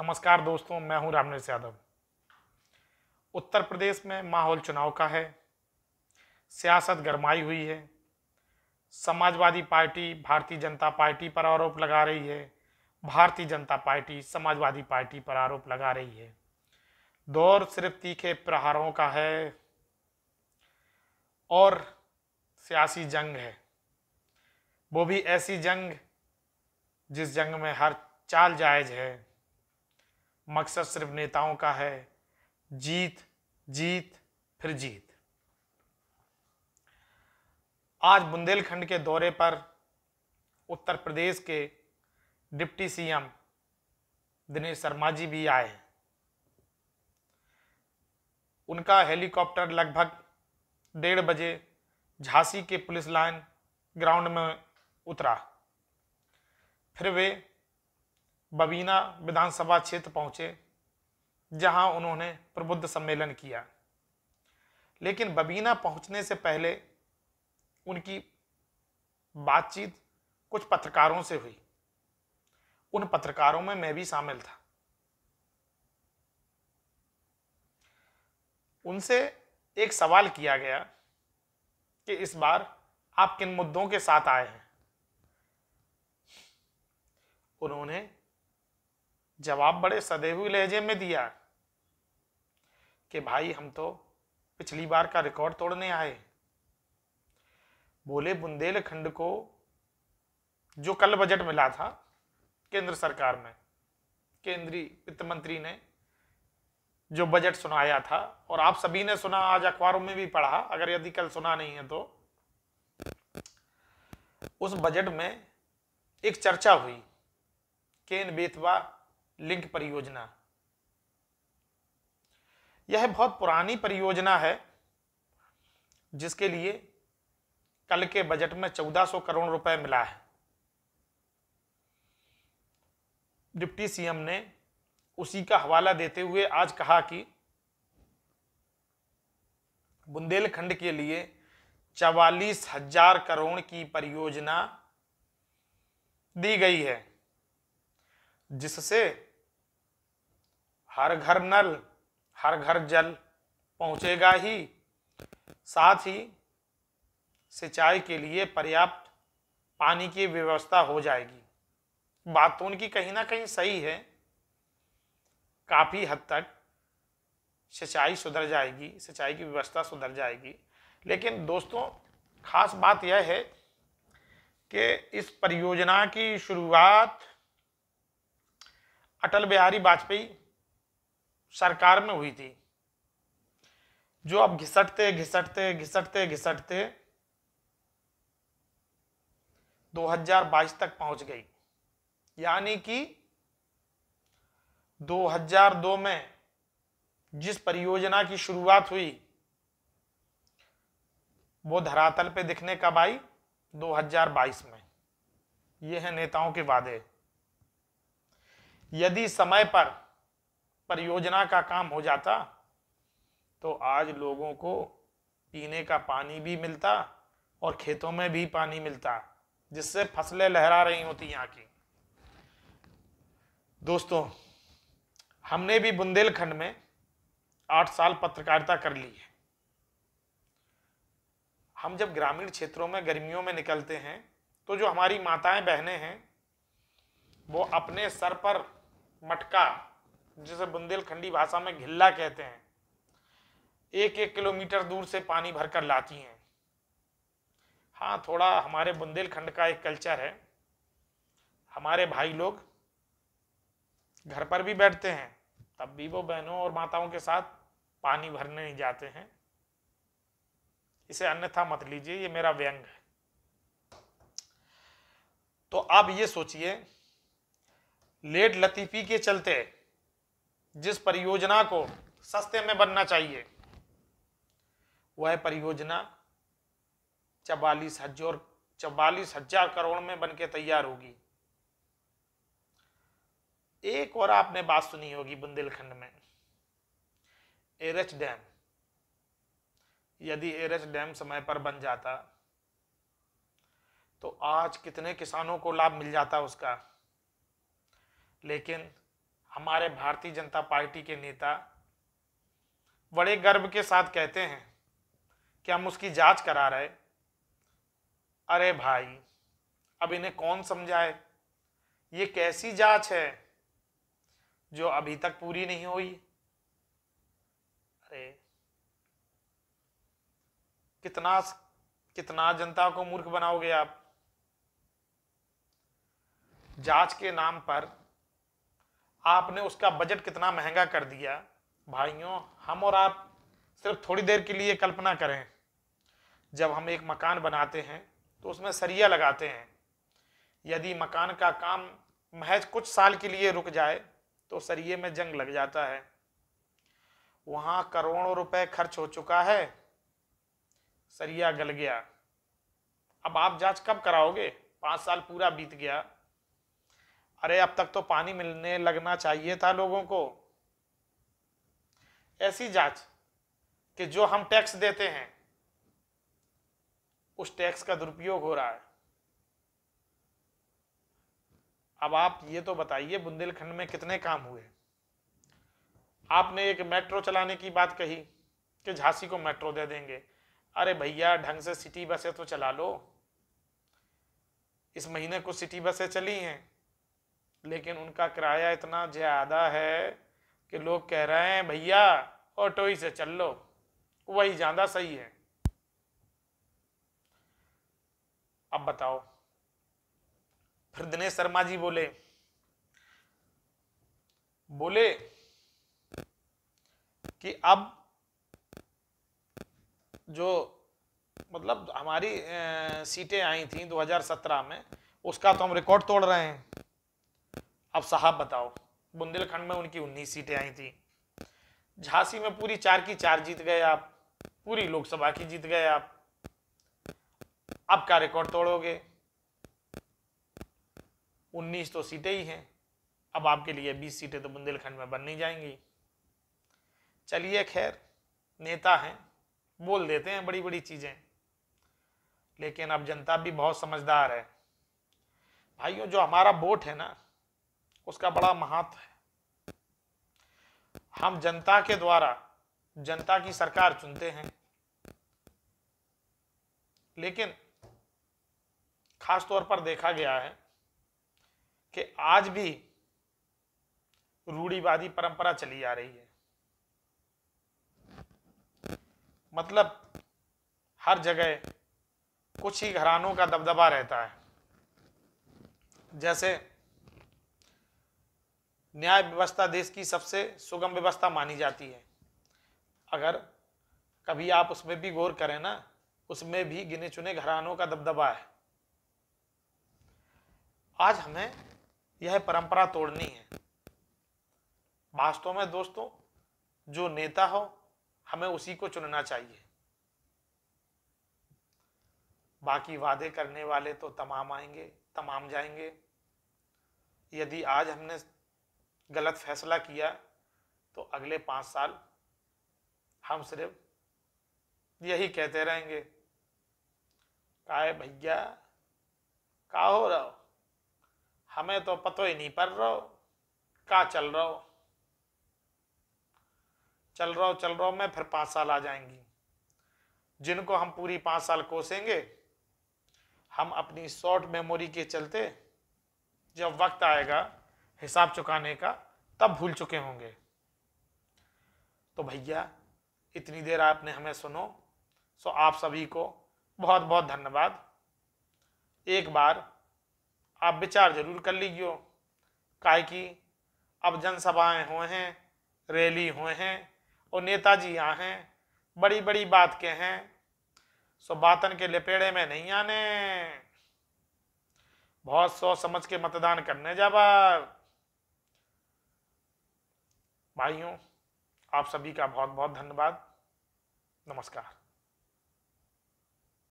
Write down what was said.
नमस्कार दोस्तों मैं हूं रामनेश यादव उत्तर प्रदेश में माहौल चुनाव का है सियासत गरमाई हुई है समाजवादी पार्टी भारतीय जनता पार्टी पर आरोप लगा रही है भारतीय जनता पार्टी समाजवादी पार्टी पर आरोप लगा रही है दौर सिर्फ तीखे प्रहारों का है और सियासी जंग है वो भी ऐसी जंग जिस जंग में हर चाल जायज है मकसद सिर्फ नेताओं का है जीत जीत फिर जीत आज बुंदेलखंड के दौरे पर उत्तर प्रदेश के डिप्टी सीएम दिनेश शर्मा जी भी आए उनका हेलीकॉप्टर लगभग डेढ़ बजे झांसी के पुलिस लाइन ग्राउंड में उतरा फिर वे बबीना विधानसभा क्षेत्र पहुंचे जहां उन्होंने प्रबुद्ध सम्मेलन किया लेकिन बबीना पहुंचने से पहले उनकी बातचीत कुछ पत्रकारों से हुई उन पत्रकारों में मैं भी शामिल था उनसे एक सवाल किया गया कि इस बार आप किन मुद्दों के साथ आए हैं उन्होंने जवाब बड़े हुए लहजे में दिया कि भाई हम तो पिछली बार का रिकॉर्ड तोड़ने आए बोले बुंदेलखंड को जो कल बजट मिला था केंद्र सरकार में केंद्रीय वित्त मंत्री ने जो बजट सुनाया था और आप सभी ने सुना आज अखबारों में भी पढ़ा अगर यदि कल सुना नहीं है तो उस बजट में एक चर्चा हुई केन बेतवा लिंक परियोजना यह बहुत पुरानी परियोजना है जिसके लिए कल के बजट में 1400 करोड़ रुपए मिला है डिप्टी सीएम ने उसी का हवाला देते हुए आज कहा कि बुंदेलखंड के लिए चवालीस हजार करोड़ की परियोजना दी गई है जिससे हर घर नल हर घर जल पहुंचेगा ही साथ ही सिंचाई के लिए पर्याप्त पानी की व्यवस्था हो जाएगी बात तो उनकी कहीं ना कहीं सही है काफ़ी हद तक सिंचाई सुधर जाएगी सिंचाई की व्यवस्था सुधर जाएगी लेकिन दोस्तों खास बात यह है कि इस परियोजना की शुरुआत अटल बिहारी वाजपेयी सरकार में हुई थी जो अब घिसटते घिसटते घिसटते घिसटते 2022 तक पहुंच गई यानी कि 2002 में जिस परियोजना की शुरुआत हुई वो धरातल पे दिखने कब आई 2022 में ये है नेताओं के वादे यदि समय पर परियोजना का काम हो जाता तो आज लोगों को पीने का पानी भी मिलता और खेतों में भी पानी मिलता जिससे फसलें लहरा रही होती यहाँ की दोस्तों हमने भी बुंदेलखंड में आठ साल पत्रकारिता कर ली है हम जब ग्रामीण क्षेत्रों में गर्मियों में निकलते हैं तो जो हमारी माताएं बहनें हैं वो अपने सर पर मटका जिसे बुंदेलखंडी भाषा में घिल्ला कहते हैं एक एक किलोमीटर दूर से पानी भरकर लाती हैं हाँ थोड़ा हमारे बुंदेलखंड का एक कल्चर है हमारे भाई लोग घर पर भी बैठते हैं तब भी वो बहनों और माताओं के साथ पानी भरने नहीं जाते हैं इसे अन्यथा मत लीजिए ये मेरा व्यंग है तो आप ये सोचिए लेट लतीफी के चलते जिस परियोजना को सस्ते में बनना चाहिए वह परियोजना चवालीस हजार चवालीस हजार करोड़ में बनके तैयार होगी एक और आपने बात सुनी होगी बुंदेलखंड में एरच डैम यदि एरच डैम समय पर बन जाता तो आज कितने किसानों को लाभ मिल जाता उसका लेकिन हमारे भारतीय जनता पार्टी के नेता बड़े गर्व के साथ कहते हैं कि हम उसकी जांच करा रहे अरे भाई अब इन्हें कौन समझाए ये कैसी जांच है जो अभी तक पूरी नहीं हुई अरे कितना कितना जनता को मूर्ख बनाओगे आप जांच के नाम पर आपने उसका बजट कितना महंगा कर दिया भाइयों हम और आप सिर्फ थोड़ी देर के लिए कल्पना करें जब हम एक मकान बनाते हैं तो उसमें सरिया लगाते हैं यदि मकान का काम महज कुछ साल के लिए रुक जाए तो सरिये में जंग लग जाता है वहाँ करोड़ों रुपए खर्च हो चुका है सरिया गल गया अब आप जांच कब कराओगे पाँच साल पूरा बीत गया अरे अब तक तो पानी मिलने लगना चाहिए था लोगों को ऐसी जांच कि जो हम टैक्स देते हैं उस टैक्स का दुरुपयोग हो रहा है अब आप ये तो बताइए बुंदेलखंड में कितने काम हुए आपने एक मेट्रो चलाने की बात कही कि झांसी को मेट्रो दे देंगे अरे भैया ढंग से सिटी बसें तो चला लो इस महीने कुछ सिटी बसें चली हैं लेकिन उनका किराया इतना ज़्यादा है कि लोग कह रहे हैं भैया ऑटो ही से चल लो वही ज़्यादा सही है अब बताओ फिर दिनेश शर्मा जी बोले बोले कि अब जो मतलब हमारी सीटें आई थी 2017 में उसका तो हम रिकॉर्ड तोड़ रहे हैं अब साहब बताओ बुंदेलखंड में उनकी उन्नीस सीटें आई थी झांसी में पूरी चार की चार जीत गए आप पूरी लोकसभा की जीत गए आप आपका रिकॉर्ड तोड़ोगे उन्नीस तो सीटें ही हैं अब आपके लिए बीस सीटें तो बुंदेलखंड में बन नहीं जाएंगी चलिए खैर नेता हैं बोल देते हैं बड़ी बड़ी चीजें लेकिन अब जनता भी बहुत समझदार है भाइयों जो हमारा वोट है ना उसका बड़ा महत्व है हम जनता के द्वारा जनता की सरकार चुनते हैं लेकिन खास तौर पर देखा गया है कि आज भी रूढ़ीवादी परंपरा चली आ रही है मतलब हर जगह कुछ ही घरानों का दबदबा रहता है जैसे न्याय व्यवस्था देश की सबसे सुगम व्यवस्था मानी जाती है अगर कभी आप उसमें भी गौर करें ना उसमें भी गिने चुने घरानों का दबदबा है आज हमें यह परंपरा तोड़नी है वास्तव में दोस्तों जो नेता हो हमें उसी को चुनना चाहिए बाकी वादे करने वाले तो तमाम आएंगे तमाम जाएंगे यदि आज हमने गलत फैसला किया तो अगले पाँच साल हम सिर्फ यही कहते रहेंगे काहे भैया का हो रहो हमें तो पतो ही नहीं पड़ रहो का चल रहो चल रहो चल रहो मैं फिर पाँच साल आ जाएंगी जिनको हम पूरी पाँच साल कोसेंगे हम अपनी शॉर्ट मेमोरी के चलते जब वक्त आएगा हिसाब चुकाने का तब भूल चुके होंगे तो भैया इतनी देर आपने हमें सुनो सो आप सभी को बहुत बहुत धन्यवाद एक बार आप विचार जरूर कर लीजिए काहे की अब जनसभाएं हुए हैं रैली हुए हैं और नेताजी आ हैं बड़ी बड़ी बात के हैं सो बातन के लपेड़े में नहीं आने बहुत सोच समझ के मतदान करने जाबर भाइयों आप सभी का बहुत बहुत धन्यवाद नमस्कार